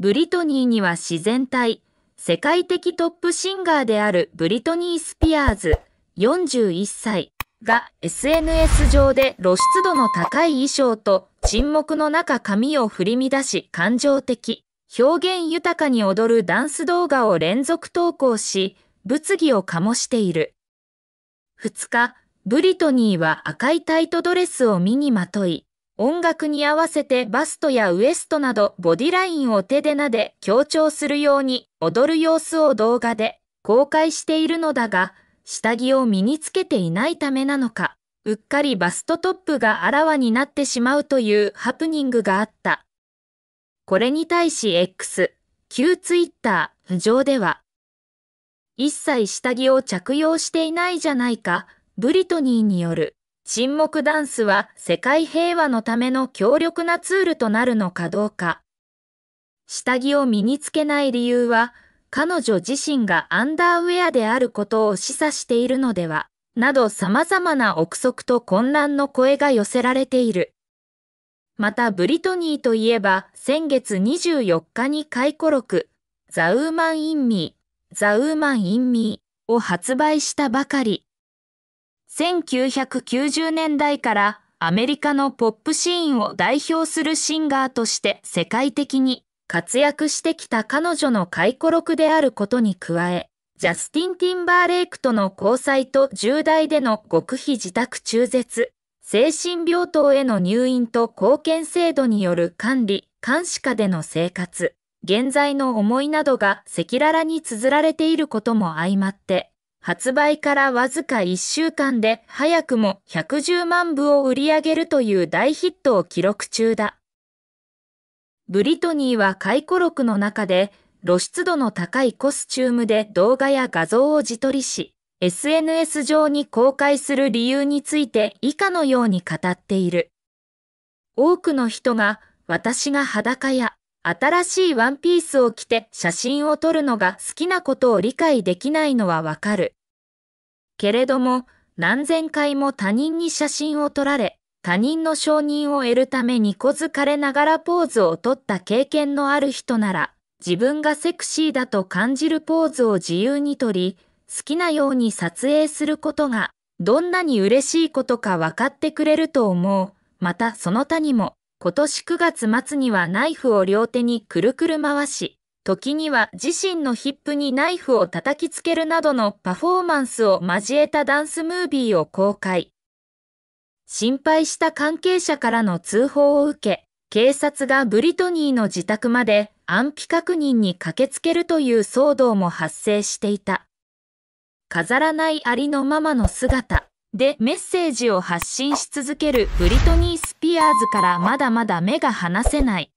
ブリトニーには自然体、世界的トップシンガーであるブリトニー・スピアーズ、41歳が SNS 上で露出度の高い衣装と沈黙の中髪を振り乱し感情的、表現豊かに踊るダンス動画を連続投稿し、物議を醸している。2日、ブリトニーは赤いタイトドレスを身にまとい、音楽に合わせてバストやウエストなどボディラインを手で撫で強調するように踊る様子を動画で公開しているのだが、下着を身につけていないためなのか、うっかりバストトップがあらわになってしまうというハプニングがあった。これに対し X、旧 Twitter 上では、一切下着を着用していないじゃないか、ブリトニーによる沈黙ダンスは世界平和のための強力なツールとなるのかどうか。下着を身につけない理由は、彼女自身がアンダーウェアであることを示唆しているのでは、など様々な憶測と混乱の声が寄せられている。またブリトニーといえば先月24日に回顧録、ザ・ウーマン・イン・ミー、ザ・ウーマン・イン・ミーを発売したばかり。1990年代からアメリカのポップシーンを代表するシンガーとして世界的に活躍してきた彼女の回顧録であることに加え、ジャスティン・ティンバーレイクとの交際と重大での極秘自宅中絶、精神病棟への入院と貢献制度による管理、監視下での生活、現在の思いなどが赤裸々に綴られていることも相まって、発売からわずか1週間で早くも110万部を売り上げるという大ヒットを記録中だ。ブリトニーは回顧録の中で露出度の高いコスチュームで動画や画像を自撮りし、SNS 上に公開する理由について以下のように語っている。多くの人が私が裸や新しいワンピースを着て写真を撮るのが好きなことを理解できないのはわかる。けれども、何千回も他人に写真を撮られ、他人の承認を得るために小づかれながらポーズを撮った経験のある人なら、自分がセクシーだと感じるポーズを自由にとり、好きなように撮影することが、どんなに嬉しいことか分かってくれると思う。またその他にも、今年9月末にはナイフを両手にくるくる回し、時には自身のヒップにナイフを叩きつけるなどのパフォーマンスを交えたダンスムービーを公開。心配した関係者からの通報を受け、警察がブリトニーの自宅まで安否確認に駆けつけるという騒動も発生していた。飾らないありのままの姿。でメッセージを発信し続けるブリトニー・スピアーズからまだまだ目が離せない。